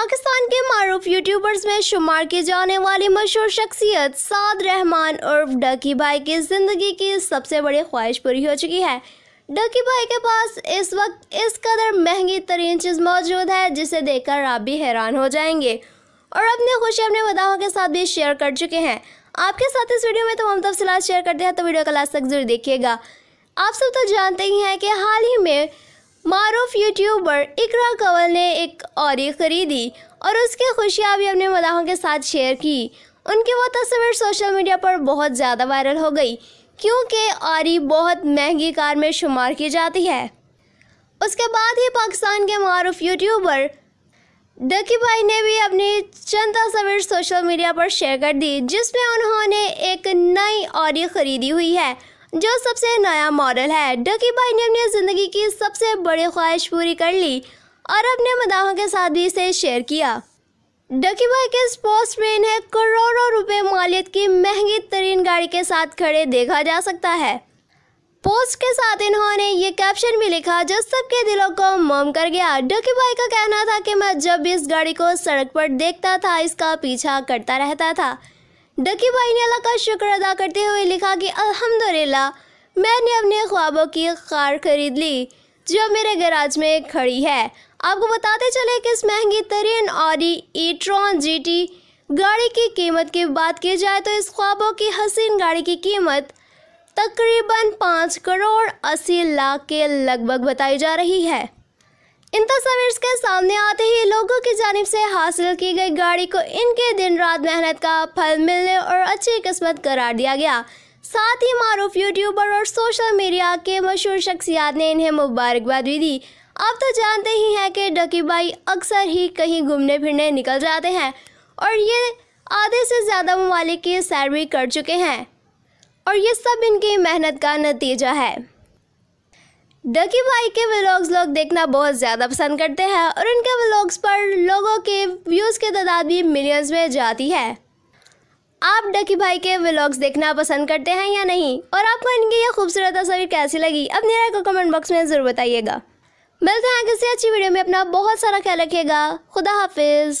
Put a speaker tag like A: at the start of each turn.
A: पाकिस्तान के मारूफ यूट्यूबर्स में शुमार की जाने वाली मशहूर शख्सियत साद रहमान उर्फ डकी भाई की ज़िंदगी की सबसे बड़ी ख्वाहिश पूरी हो चुकी है डकी भाई के पास इस वक्त इस कदर महंगी तरीन चीज़ मौजूद है जिसे देखकर आप भी हैरान हो जाएंगे और अपनी खुशी अपने बताओं के साथ भी शेयर कर चुके हैं आपके साथ इस वीडियो में तमाम तो तफसलत शेयर करते हैं तो वीडियो का लास्ट तक जरूर देखिएगा आप सब तो जानते ही हैं कि हाल ही में मारूफ यूट्यूबर इकरा कंवल ने एक औरी खरीदी और उसकी खुशियाँ भी अपने मदाहों के साथ शेयर की उनकी वो तस्वीर सोशल मीडिया पर बहुत ज़्यादा वायरल हो गई क्योंकि औरी बहुत महंगी कार में शुमार की जाती है उसके बाद ही पाकिस्तान के मारूफ यूट्यूबर डकी भाई ने भी अपनी चंद तस्वीर सोशल मीडिया पर शेयर कर दी जिसमें उन्होंने एक नई औरी खरीदी हुई है जो सबसे नया मॉडल है डकी भाई ने अपनी ज़िंदगी की सबसे बड़ी ख्वाहिश पूरी कर ली और अपने मदाहों के साथ भी इसे शेयर किया डकी भाई के स्पोर्ट्स में इन्हें करोड़ों रुपए मालियत की महंगी तरीन गाड़ी के साथ खड़े देखा जा सकता है पोस्ट के साथ इन्होंने ये कैप्शन भी लिखा जो सबके दिलों को मोम कर गया डकी भाई का कहना था कि मैं जब भी इस गाड़ी को सड़क पर देखता था इसका पीछा करता रहता था डकी भाई ने अल्लाह का शुक्र अदा करते हुए लिखा कि अल्हम्दुलिल्लाह मैंने अपने ख्वाबों की कार खरीद ली जो मेरे गराज में खड़ी है आपको बताते चले कि इस महंगी तरीन ऑडी ईट्रॉन जीटी गाड़ी की कीमत की बात की जाए तो इस ख्वाबों की हसीन गाड़ी की कीमत तकरीबन पाँच करोड़ अस्सी लाख के लगभग बताई जा रही है इन तस्वीर के सामने लोगों की जानब से हासिल की गई गाड़ी को इनके दिन रात मेहनत का फल मिलने और अच्छी किस्मत करार दिया गया साथ ही मारूफ यूट्यूबर और सोशल मीडिया के मशहूर शख्सियात ने इन्हें मुबारकबाद भी दी आप तो जानते ही हैं कि डकी भाई अक्सर ही कहीं घूमने फिरने निकल जाते हैं और ये आधे से ज़्यादा ममालिक सैर भी कर चुके हैं और ये सब इनकी मेहनत का नतीजा है डकी भाई के व्लॉग्स लोग देखना बहुत ज़्यादा पसंद करते हैं और उनके व्लॉग्स पर लोगों के व्यूज़ की तादाद भी मिलियंस में जाती है आप डकी भाई के व्लॉग्स देखना पसंद करते हैं या नहीं और आपको इनकी यह खूबसूरत तस्वीर कैसी लगी अपनी राय को कमेंट बॉक्स में ज़रूर बताइएगा मिलते हैं किसी अच्छी वीडियो में अपना बहुत सारा ख्याल रखिएगा खुदा हाफिज़